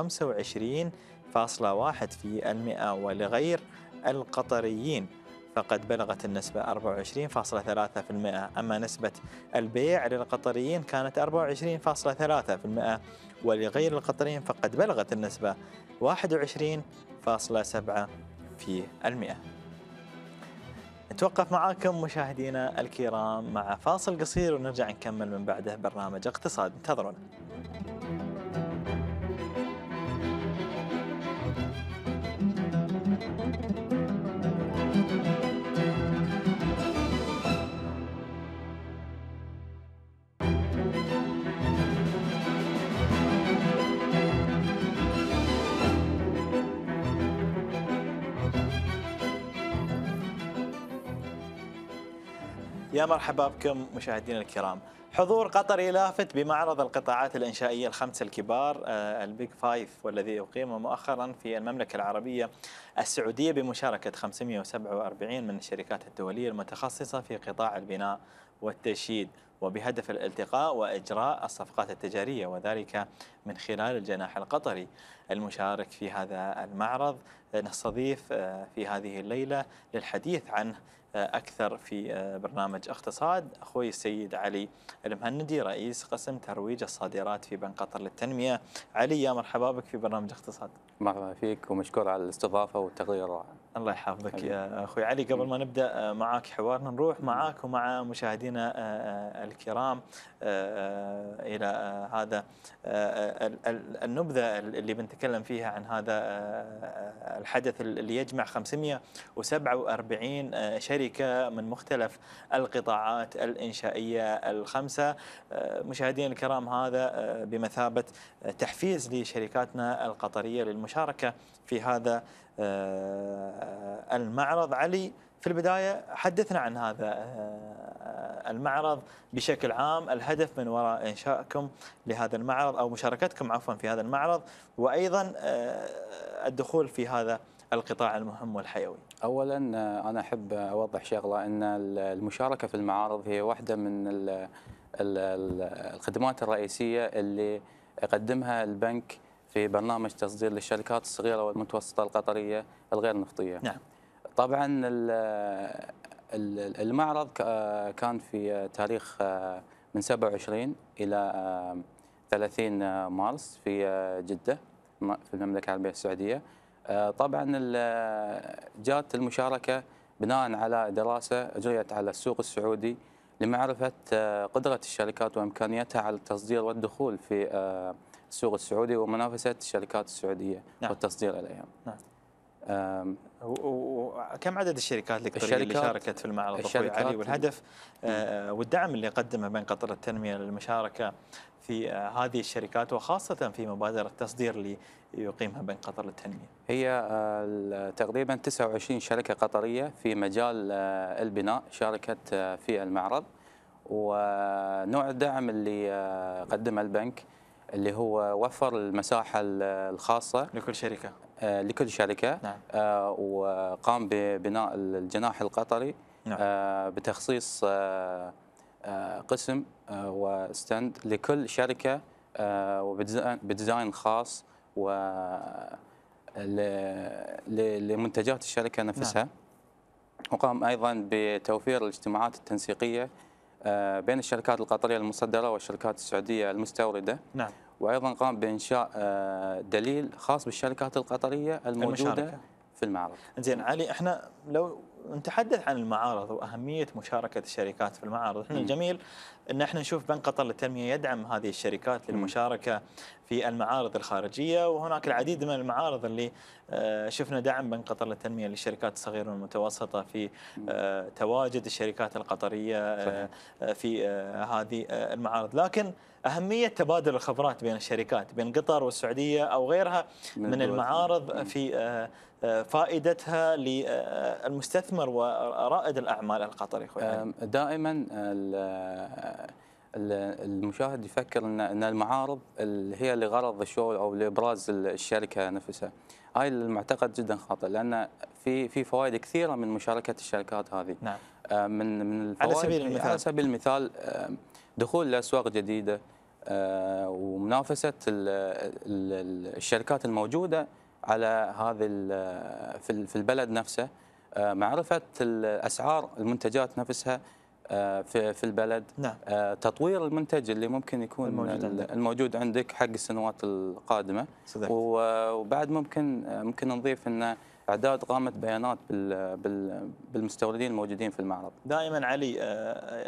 ولغير القطريين فقد بلغت النسبة 24.3% أما نسبة البيع للقطريين كانت 24.3% ولغير القطريين فقد بلغت النسبة 21.7 في المئة نتوقف معاكم مشاهدينا الكرام مع فاصل قصير ونرجع نكمل من بعده برنامج اقتصاد انتظرونا يا مرحبا بكم مشاهدينا الكرام حضور قطر لافت بمعرض القطاعات الإنشائية الخمسة الكبار آه، البيج فايف والذي أقيم مؤخرا في المملكة العربية السعودية بمشاركة 547 من الشركات الدولية المتخصصة في قطاع البناء والتشييد وبهدف الالتقاء وإجراء الصفقات التجارية وذلك من خلال الجناح القطري المشارك في هذا المعرض نستضيف آه، في هذه الليلة للحديث عنه أكثر في آه، برنامج اقتصاد أخوي السيد علي المهندي رئيس قسم ترويج الصادرات في بنك قطر للتنمية علي يا مرحبا بك في برنامج اقتصاد مرحبا فيك ومشكور على الاستضافة والتقدير الرائع الله يحفظك يا اخوي علي قبل ما نبدا آه، معاك حوارنا نروح معاك ومع مشاهدينا الكرام الى هذا النبذه اللي بنتكلم فيها عن هذا آه، آه، الحدث اللي يجمع 547 شركه من مختلف القطاعات الانشائيه الخمسه مشاهدينا الكرام هذا بمثابه تحفيز لشركاتنا القطريه للمشاركه في هذا آه، المعرض علي في البداية حدثنا عن هذا آه، المعرض بشكل عام الهدف من وراء إنشائكم لهذا المعرض أو مشاركتكم عفوا في هذا المعرض وأيضا آه، الدخول في هذا القطاع المهم والحيوي أولا أنا أحب أوضح شغلة أن المشاركة في المعارض هي واحدة من الخدمات الرئيسية اللي يقدمها البنك في برنامج تصدير للشركات الصغيره والمتوسطه القطريه الغير نفطيه. نعم. طبعا المعرض كان في تاريخ من 27 الى 30 مارس في جده في المملكه العربيه السعوديه. طبعا جات المشاركه بناء على دراسه اجريت على السوق السعودي لمعرفه قدره الشركات وامكانيتها على التصدير والدخول في السوق السعودي ومنافسه الشركات السعوديه نعم. والتصدير اليها نعم. وكم عدد الشركات اللي شاركت في المعرض أخوي علي والهدف آه، والدعم اللي قدمه بين قطر التنمية للمشاركة في آه، هذه الشركات وخاصة في مبادرة التصدير اللي يقيمها بين قطر للتنمية هي آه، تقريبا 29 شركة قطرية في مجال البناء شاركت في المعرض ونوع الدعم اللي قدمه البنك اللي هو وفر المساحه الخاصه لكل شركه آه، لكل شركه نعم. آه، وقام ببناء الجناح القطري نعم. آه، بتخصيص قسم وستند لكل شركه وبديزاين خاص و لمنتجات الشركه نفسها نعم. وقام ايضا بتوفير الاجتماعات التنسيقيه بين الشركات القطريه المصدره والشركات السعوديه المستورده نعم. وايضا قام بانشاء آه، دليل خاص بالشركات القطريه الموجوده المشاركة. في المعرض. زين علي احنا لو نتحدث عن المعارض واهميه مشاركه الشركات في المعارض، احنا الجميل ان احنا نشوف بنك قطر للتنميه يدعم هذه الشركات للمشاركه في المعارض الخارجية وهناك العديد من المعارض اللي آه، شفنا دعم من قطر للتنمية للشركات الصغيرة والمتوسطة في آه، تواجد الشركات القطرية آه، في هذه المعارض لكن أهمية تبادل الخبرات بين الشركات بين قطر والسعودية أو غيرها من المعارض في فائدتها للمستثمر ورائد الأعمال القطري دائما المشاهد يفكر ان ان المعارض اللي هي لغرض الشو او لابراز الشركه نفسها هاي المعتقد جدا خاطئ لان في في فوائد كثيره من مشاركه الشركات هذه نعم آه، من من الفوائد على سبيل المثال على سبيل المثال آه، دخول لاسواق جديده آه، ومنافسه الشركات الموجوده على هذه في البلد نفسه معرفه اسعار المنتجات نفسها آه، في في البلد نعم. آه، تطوير المنتج اللي ممكن يكون الموجود, عندك. الموجود عندك حق السنوات القادمه صدقت. وبعد ممكن آه، ممكن نضيف ان اعداد قامه بيانات بالمستوردين الموجودين في المعرض. دائما علي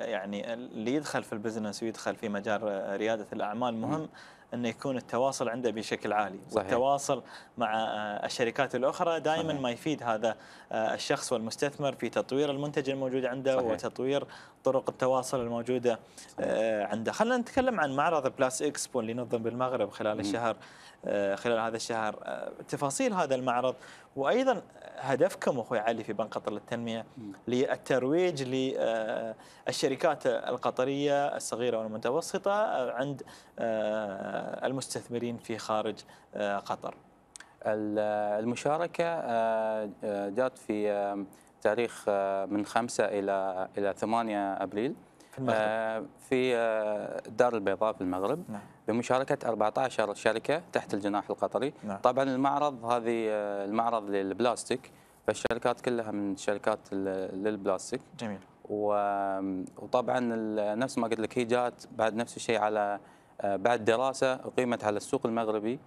يعني اللي يدخل في البزنس ويدخل في مجال رياده الاعمال مهم م. انه يكون التواصل عنده بشكل عالي صحيح. والتواصل مع آه، الشركات الاخرى دائما ما يفيد هذا آه، الشخص والمستثمر في تطوير المنتج الموجود عنده صحيح. وتطوير طرق التواصل الموجوده صحيح. آه، عنده خلينا نتكلم عن معرض بلاس اكسبو اللي نظم بالمغرب خلال الشهر خلال هذا الشهر تفاصيل هذا المعرض وايضا هدفكم اخوي علي في بنك قطر للتنميه للترويج للشركات القطريه الصغيره والمتوسطه عند المستثمرين في خارج آه، قطر؟ آه، المشاركة آه، جات في تاريخ من 5 إلى إلى 8 أبريل في, في الدار البيضاء في المغرب نعم. بمشاركة 14 شركة تحت الجناح القطري نعم. طبعا المعرض هذه المعرض للبلاستيك فالشركات كلها من شركات للبلاستيك جميل وطبعا نفس ما قلت لك هي جات بعد نفس الشيء على آه، بعد دراسه اقيمت على السوق المغربي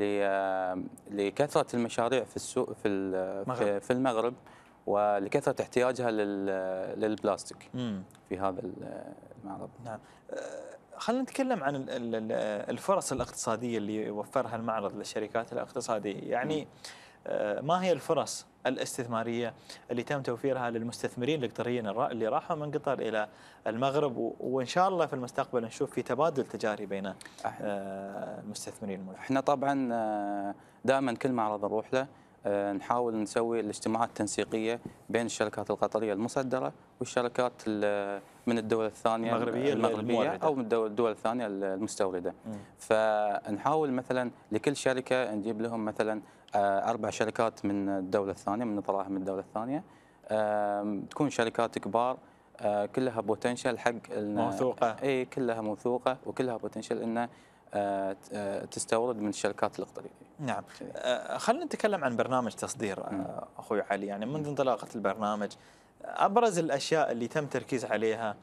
آه، لكثره المشاريع في السوق في في المغرب ولكثره احتياجها آه، للبلاستيك في هذا المعرض. نعم. خلينا نتكلم عن الفرص الاقتصاديه اللي وفرها المعرض للشركات الاقتصاديه، يعني ما هي الفرص الاستثمارية اللي تم توفيرها للمستثمرين القطريين اللي راحوا من قطر إلى المغرب وإن شاء الله في المستقبل نشوف في تبادل تجاري بين آه، المستثمرين احنا طبعا آه، دائما كل معرض نروح له آه، نحاول نسوي الاجتماعات التنسيقيه بين الشركات القطريه المصدره والشركات من الدول الثانيه المغربيه المغربيه او من الدول الثانيه المستورده م. فنحاول مثلا لكل شركه نجيب لهم مثلا آه، اربع شركات من الدوله الثانيه من من الدوله الثانيه تكون شركات كبار آه، كلها بوتنشل حق موثوقه اي كلها موثوقه وكلها بوتنشل انه آه، آه، تستورد من الشركات الإقطرية نعم آه، خلينا نتكلم عن برنامج تصدير أخوي علي يعني منذ انطلاقة البرنامج أبرز الأشياء اللي تم تركيز عليها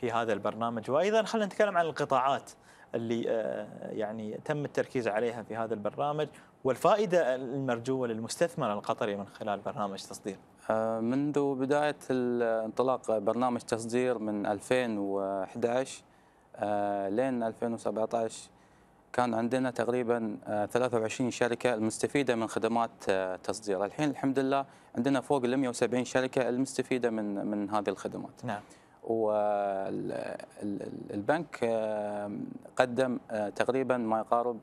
في هذا البرنامج وأيضا خلينا نتكلم عن القطاعات اللي يعني تم التركيز عليها في هذا البرنامج والفائدة المرجوة للمستثمر القطري من خلال برنامج تصدير منذ بداية انطلاق برنامج تصدير من 2011 لين 2017 كان عندنا تقريبا 23 آه، شركه المستفيده من خدمات آه، تصدير، الحين الحمد لله عندنا فوق ال 170 شركه المستفيده من من هذه الخدمات. نعم. والبنك آه، قدم تقريبا ما يقارب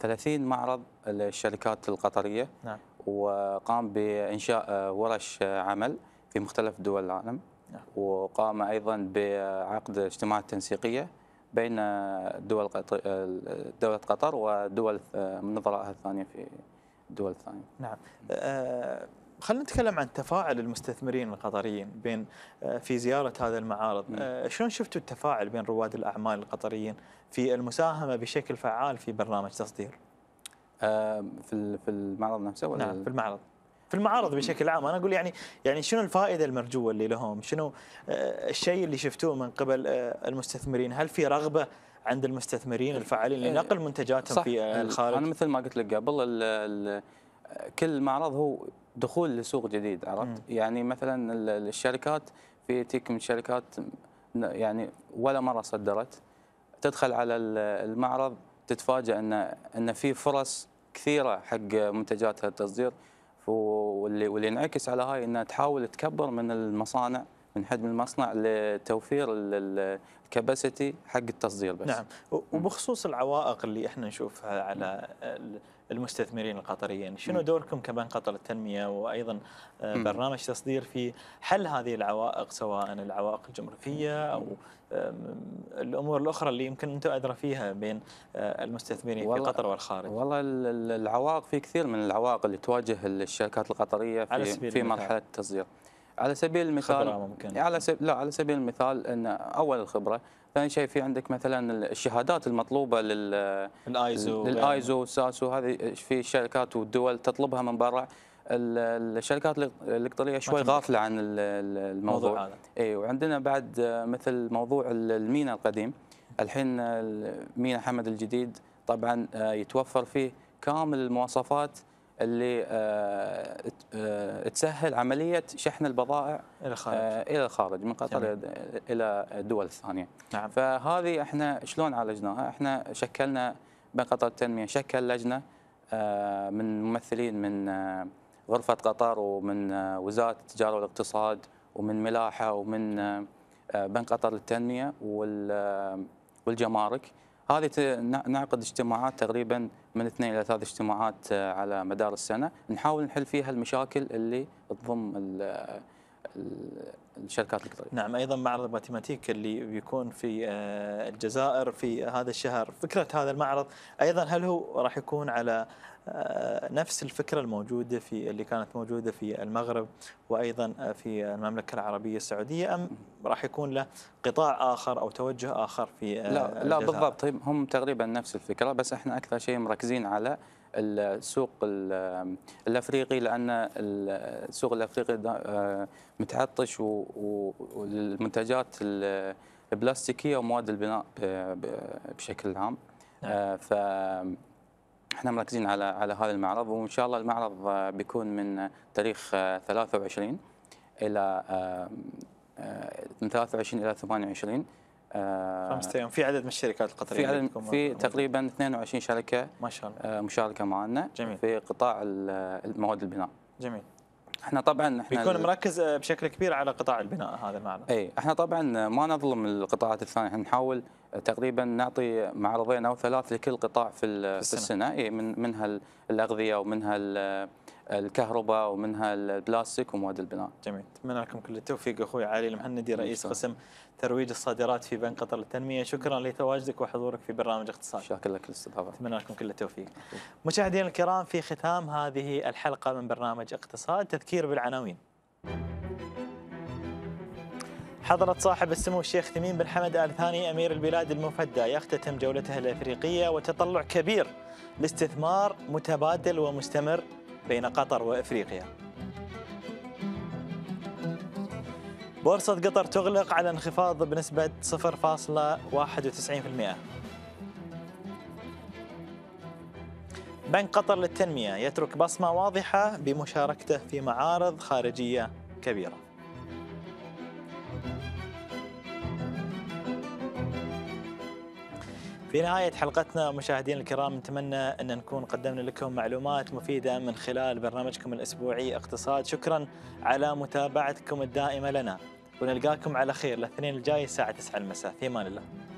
30 معرض للشركات القطريه نعم. وقام بانشاء ورش عمل في مختلف دول العالم نعم. وقام ايضا بعقد اجتماعات تنسيقيه بين دول دولة قطر ودول من نظرائها الثانية في الدول الثانية نعم آه، خلينا نتكلم عن تفاعل المستثمرين القطريين بين آه، في زيارة هذا المعارض آه، شلون شفتوا التفاعل بين رواد الأعمال القطريين في المساهمة بشكل فعال في برنامج تصدير في المعرض نفسه ولا نعم في المعرض في المعارض بشكل عام انا اقول يعني يعني شنو الفائده المرجوه اللي لهم؟ شنو آه، الشيء اللي شفتوه من قبل آه، المستثمرين؟ هل في رغبه عند المستثمرين الفعالين آه، لنقل منتجاتهم صح في الخارج؟ انا مثل ما قلت لك قبل الـ الـ كل معرض هو دخول لسوق جديد عرفت؟ يعني مثلا الشركات في تيك من شركات يعني ولا مره صدرت تدخل على المعرض تتفاجئ ان ان في فرص كثيره حق منتجاتها التصدير واللي انعكس ينعكس على هاي انها تحاول تكبر من المصانع من حجم المصنع لتوفير الكباسيتي حق التصدير بس نعم وبخصوص العوائق اللي احنا نشوفها على المستثمرين القطريين شنو دوركم كبنك قطر للتنمية وأيضا آه، برنامج تصدير في حل هذه العوائق سواء العوائق الجمركية أو الأمور الأخرى اللي يمكن أنتم أدرى فيها بين آه، المستثمرين في قطر والخارج والله العوائق في كثير من العوائق اللي تواجه الشركات القطرية في, في مرحلة التصدير على سبيل المثال ممكن. إيه، على سب... لا على سبيل المثال ان اول الخبره ثاني شيء في عندك مثلا الشهادات المطلوبه لل الايزو للايزو والساسو هذه في الشركات والدول تطلبها من برا الشركات الالكترونيه شوي غافلة عن الموضوع هذا اي وعندنا بعد مثل موضوع المينا القديم الحين مينا حمد الجديد طبعا آه، يتوفر فيه كامل المواصفات اللي آه، آه، تسهل عمليه شحن البضائع الى آه، الخارج الى الخارج من قطر جميل. الى الدول الثانيه نعم. فهذه احنا شلون عالجناها احنا شكلنا بنك قطر التنميه شكل لجنه من ممثلين من غرفه قطر ومن وزاره التجاره والاقتصاد ومن ملاحه ومن بنك قطر للتنميه والجمارك هذه نعقد اجتماعات تقريبا من اثنين الى ثلاث اجتماعات آه، على مدار السنه نحاول نحل فيها المشاكل اللي تضم الشركات القطريه. نعم ايضا معرض ماتيماتيك اللي بيكون في آه، الجزائر في هذا الشهر، فكره هذا المعرض ايضا هل هو راح يكون على آه، نفس الفكرة الموجودة في اللي كانت موجودة في المغرب وأيضا آه، في المملكة العربية السعودية أم راح يكون له قطاع آخر أو توجه آخر في آه، لا, لا بالضبط هم تقريبا نفس الفكرة بس احنا أكثر شيء مركزين على السوق الافريقي لان السوق الافريقي متعطش والمنتجات البلاستيكيه ومواد البناء بشكل عام نعم. ف احنا مركزين على على هذا المعرض وان شاء الله المعرض آه، بيكون من آه، تاريخ 23 آه، الى من 23 الى 28 خمسة ايام في عدد من الشركات القطريه في في تقريبا 22 شركه ما شاء الله مشاركه معنا جميل. في قطاع المواد البناء جميل احنا طبعا احنا بيكون مركز بشكل كبير على قطاع البناء هذا المعرض اي احنا طبعا ما نظلم القطاعات الثانيه احنا نحاول تقريبا نعطي معرضين او ثلاث لكل قطاع في, في السنه, إيه من منها الاغذيه ومنها الكهرباء ومنها البلاستيك ومواد البناء. جميل، اتمنى لكم كل التوفيق اخوي علي المهندي رئيس قسم ترويج الصادرات في بنك قطر للتنميه، شكرا لتواجدك وحضورك في برنامج اقتصاد. شكرا لك الاستضافه. اتمنى لكم كل التوفيق. مشاهدينا الكرام في ختام هذه الحلقه من برنامج اقتصاد تذكير بالعناوين. حضرة صاحب السمو الشيخ تميم بن حمد آل ثاني أمير البلاد المفدى يختتم جولته الأفريقية وتطلع كبير لاستثمار متبادل ومستمر بين قطر وأفريقيا بورصة قطر تغلق على انخفاض بنسبة 0.91% بنك قطر للتنمية يترك بصمة واضحة بمشاركته في معارض خارجية كبيرة في نهاية حلقتنا مشاهدينا الكرام نتمنى أن نكون قدمنا لكم معلومات مفيدة من خلال برنامجكم الأسبوعي اقتصاد شكرا على متابعتكم الدائمة لنا ونلقاكم على خير الاثنين الجاي الساعة 9 المساء في امان الله